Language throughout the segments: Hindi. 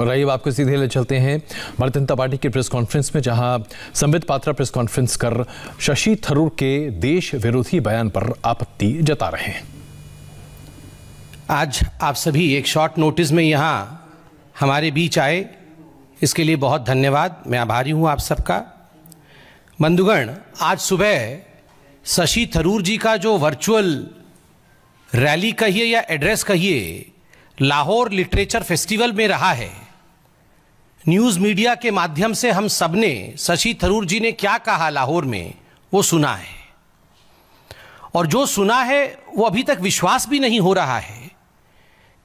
और आइए आपको सीधे ले चलते हैं भारतीय जनता पार्टी की प्रेस कॉन्फ्रेंस में जहां संबित पात्रा प्रेस कॉन्फ्रेंस कर शशि थरूर के देश विरोधी बयान पर आपत्ति जता रहे हैं आज आप सभी एक शॉर्ट नोटिस में यहाँ हमारे बीच आए इसके लिए बहुत धन्यवाद मैं आभारी हूँ आप सबका बंधुगण आज सुबह शशि थरूर जी का जो वर्चुअल रैली कहिए या एड्रेस कहिए लाहौर लिटरेचर फेस्टिवल में रहा है न्यूज मीडिया के माध्यम से हम सबने शशि थरूर जी ने क्या कहा लाहौर में वो सुना है और जो सुना है वो अभी तक विश्वास भी नहीं हो रहा है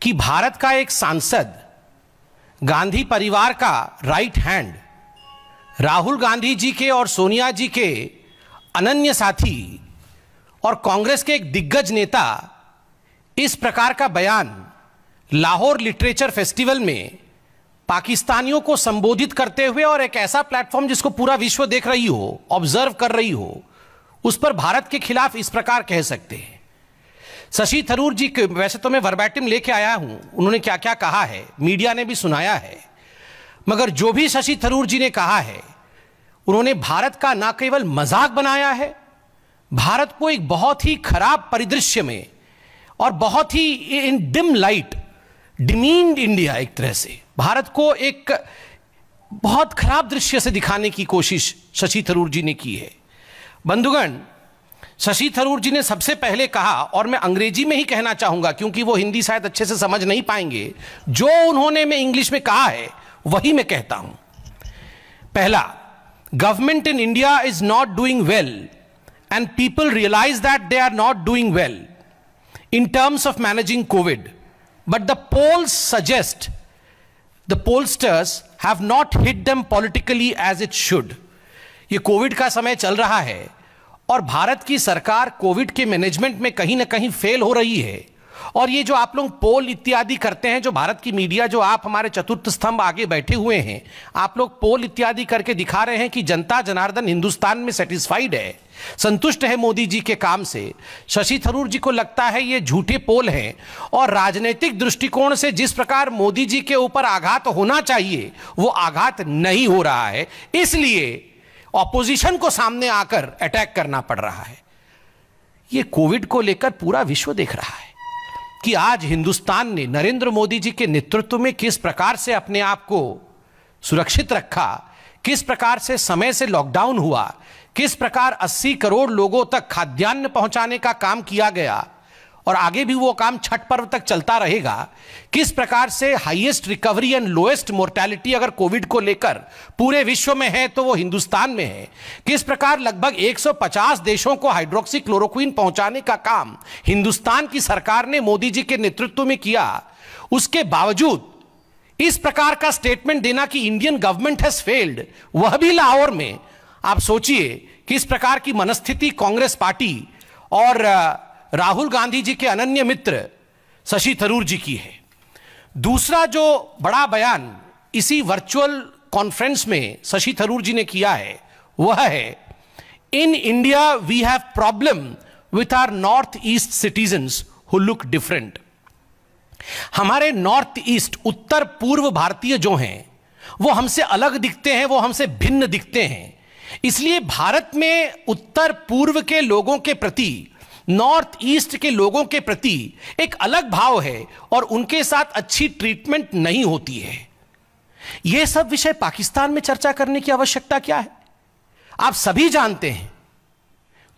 कि भारत का एक सांसद गांधी परिवार का राइट हैंड राहुल गांधी जी के और सोनिया जी के अनन्य साथी और कांग्रेस के एक दिग्गज नेता इस प्रकार का बयान लाहौर लिटरेचर फेस्टिवल में पाकिस्तानियों को संबोधित करते हुए और एक ऐसा प्लेटफॉर्म जिसको पूरा विश्व देख रही हो ऑब्जर्व कर रही हो उस पर भारत के खिलाफ इस प्रकार कह सकते हैं शशि थरूर जी के वैसे तो मैं वर्बैटिम लेके आया हूं उन्होंने क्या क्या कहा है मीडिया ने भी सुनाया है मगर जो भी शशि थरूर जी ने कहा है उन्होंने भारत का ना केवल मजाक बनाया है भारत को एक बहुत ही खराब परिदृश्य में और बहुत ही in dim light demeaned India एक तरह से भारत को एक बहुत खराब दृश्य से दिखाने की कोशिश शशि थरूर जी ने की है बंधुगण शशि थरूर जी ने सबसे पहले कहा और मैं अंग्रेजी में ही कहना चाहूंगा क्योंकि वो हिंदी शायद अच्छे से समझ नहीं पाएंगे जो उन्होंने मैं इंग्लिश में कहा है वही मैं कहता हूं पहला government in India is not doing well and people realise that they are not doing well in terms of managing Covid But the polls suggest the pollsters have not hit them politically as it should. ye covid ka samay chal raha hai और भारत की सरकार कोविड के मैनेजमेंट में कहीं ना कहीं फेल हो रही है और ये जो आप लोग पोल इत्यादि करते हैं जो भारत की मीडिया जो आप हमारे चतुर्थ स्तंभ आगे बैठे हुए हैं आप लोग पोल इत्यादि करके दिखा रहे हैं कि जनता जनार्दन हिंदुस्तान में सेटिस्फाइड है संतुष्ट है मोदी जी के काम से शशि थरूर जी को लगता है ये झूठे पोल हैं और राजनीतिक दृष्टिकोण से जिस प्रकार मोदी जी के ऊपर आघात होना चाहिए वो आघात नहीं हो रहा है इसलिए ऑपोजिशन को सामने आकर अटैक करना पड़ रहा है ये कोविड को लेकर पूरा विश्व देख रहा है कि आज हिंदुस्तान ने नरेंद्र मोदी जी के नेतृत्व में किस प्रकार से अपने आप को सुरक्षित रखा किस प्रकार से समय से लॉकडाउन हुआ किस प्रकार 80 करोड़ लोगों तक खाद्यान्न पहुंचाने का काम किया गया और आगे भी वो काम छठ पर्व तक चलता रहेगा किस प्रकार से highest recovery and lowest mortality अगर कोविड को लेकर पूरे विश्व में है तो वो हिंदुस्तान में है किस प्रकार लगभग 150 देशों को हाइड्रोक्सी क्लोरोक्विन पहुंचाने का काम हिंदुस्तान की सरकार ने मोदी जी के नेतृत्व में किया उसके बावजूद इस प्रकार का स्टेटमेंट देना कि इंडियन गवर्नमेंट हैज फेल्ड वह भी लाहौर में आप सोचिए किस प्रकार की मनस्थिति कांग्रेस पार्टी और राहुल गांधी जी के अनन्य मित्र शशि थरूर जी की है दूसरा जो बड़ा बयान इसी वर्चुअल कॉन्फ्रेंस में शशि थरूर जी ने किया है वह है in India we have problem with our north east citizens who look different हमारे नॉर्थ ईस्ट उत्तर पूर्व भारतीय जो हैं वो हमसे अलग दिखते हैं वो हमसे भिन्न दिखते हैं इसलिए भारत में उत्तर पूर्व के लोगों के प्रति नॉर्थ ईस्ट के लोगों के प्रति एक अलग भाव है और उनके साथ अच्छी ट्रीटमेंट नहीं होती है यह सब विषय पाकिस्तान में चर्चा करने की आवश्यकता क्या है आप सभी जानते हैं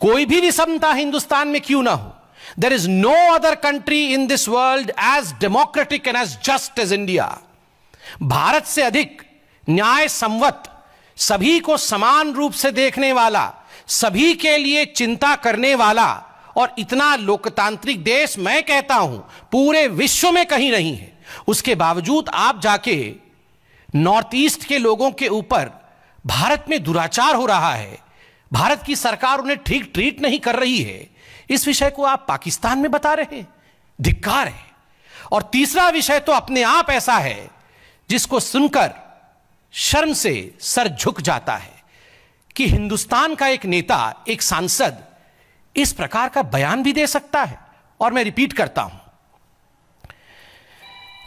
कोई भी विषमता हिंदुस्तान में क्यों ना हो there is no other country in this world as democratic and as just as India Bharat से अधिक न्याय संवत सभी को समान रूप से देखने वाला सभी के लिए चिंता करने वाला और इतना लोकतांत्रिक देश मैं कहता हूं पूरे विश्व में कहीं नहीं है उसके बावजूद आप जाके नॉर्थ ईस्ट के लोगों के ऊपर भारत में दुराचार हो रहा है भारत की सरकार उन्हें ठीक ट्रीट नहीं कर रही है इस विषय को आप पाकिस्तान में बता रहे हैं धिक्कार है और तीसरा विषय तो अपने आप ऐसा है जिसको सुनकर शर्म से सर झुक जाता है कि हिंदुस्तान का एक नेता एक सांसद इस प्रकार का बयान भी दे सकता है और मैं रिपीट करता हूं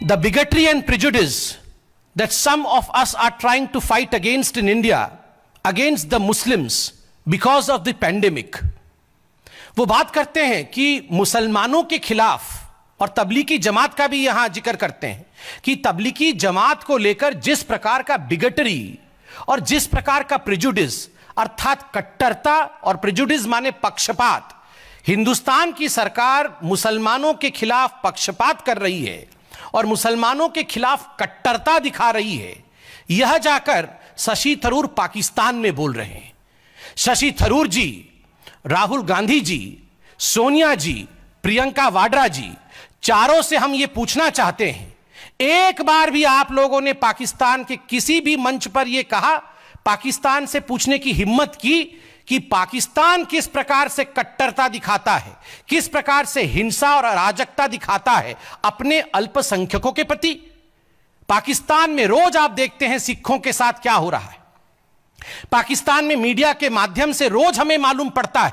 the bigotry and prejudice that some of us are trying to fight against in India against the Muslims because of the pandemic वो बात करते हैं कि मुसलमानों के खिलाफ और तबलीगी जमात का भी यहां जिक्र करते हैं कि तबलीगी जमात को लेकर जिस प्रकार का बिगटरी और जिस प्रकार का प्रिजुडिस अर्थात कट्टरता और प्रिजुडिस माने पक्षपात हिंदुस्तान की सरकार मुसलमानों के खिलाफ पक्षपात कर रही है और मुसलमानों के खिलाफ कट्टरता दिखा रही है यह जाकर शशि थरूर पाकिस्तान में बोल रहे हैं शशि थरूर जी राहुल गांधी जी सोनिया जी प्रियंका वाड्रा जी चारों से हम ये पूछना चाहते हैं एक बार भी आप लोगों ने पाकिस्तान के किसी भी मंच पर यह कहा पाकिस्तान से पूछने की हिम्मत की कि पाकिस्तान किस प्रकार से कट्टरता दिखाता है किस प्रकार से हिंसा और अराजकता दिखाता है अपने अल्पसंख्यकों के प्रति पाकिस्तान में रोज आप देखते हैं सिखों के साथ क्या हो रहा है पाकिस्तान में मीडिया के माध्यम से रोज हमें मालूम पड़ता है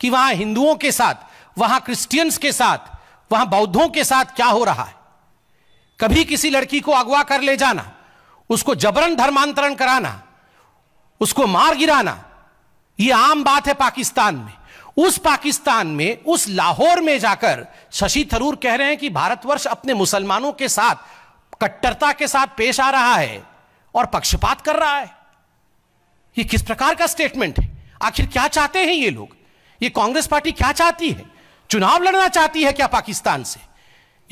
कि वहां हिंदुओं के साथ वहां क्रिश्चियंस के साथ वहां बौद्धों के साथ क्या हो रहा है कभी किसी लड़की को अगवा कर ले जाना उसको जबरन धर्मांतरण कराना उसको मार गिराना ये आम बात है पाकिस्तान में उस पाकिस्तान में उस लाहौर में जाकर शशि थरूर कह रहे हैं कि भारतवर्ष अपने मुसलमानों के साथ कट्टरता के साथ पेश आ रहा है और पक्षपात कर रहा है ये किस प्रकार का स्टेटमेंट है आखिर क्या चाहते हैं ये लोग ये कांग्रेस पार्टी क्या चाहती है चुनाव लड़ना चाहती है क्या पाकिस्तान से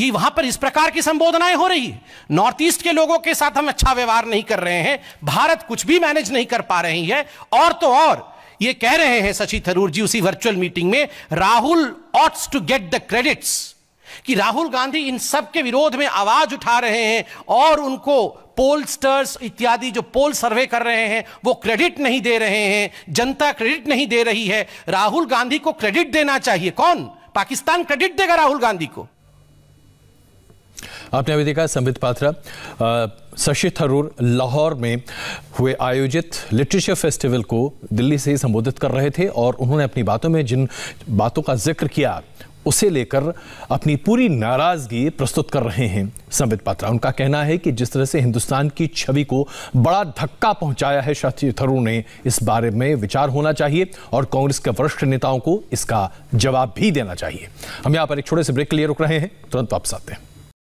कि वहां पर इस प्रकार की संबोधनाएं हो रही है नॉर्थ ईस्ट के लोगों के साथ हम अच्छा व्यवहार नहीं कर रहे हैं भारत कुछ भी मैनेज नहीं कर पा रही है और तो और ये कह रहे हैं शशि थरूर जी उसी वर्चुअल मीटिंग में Rahul ought to get the credits कि राहुल गांधी इन सब के विरोध में आवाज उठा रहे हैं और उनको पोलस्टर्स इत्यादि जो पोल सर्वे कर रहे हैं वो क्रेडिट नहीं दे रहे हैं जनता क्रेडिट नहीं दे रही है राहुल गांधी को क्रेडिट देना चाहिए कौन पाकिस्तान क्रेडिट देगा राहुल गांधी को आपने अभी देखा संबित पात्रा शशि थरूर लाहौर में हुए आयोजित लिटरेचर फेस्टिवल को दिल्ली से संबोधित कर रहे थे और उन्होंने अपनी बातों में जिन बातों का जिक्र किया उसे लेकर अपनी पूरी नाराजगी प्रस्तुत कर रहे हैं संबित पात्रा उनका कहना है कि जिस तरह से हिंदुस्तान की छवि को बड़ा धक्का पहुंचाया है शशि थरूर ने इस बारे में विचार होना चाहिए और कांग्रेस के वरिष्ठ नेताओं को इसका जवाब भी देना चाहिए हम यहाँ पर एक छोटे से ब्रेक के लिए रुक रहे हैं तुरंत वापस आते हैं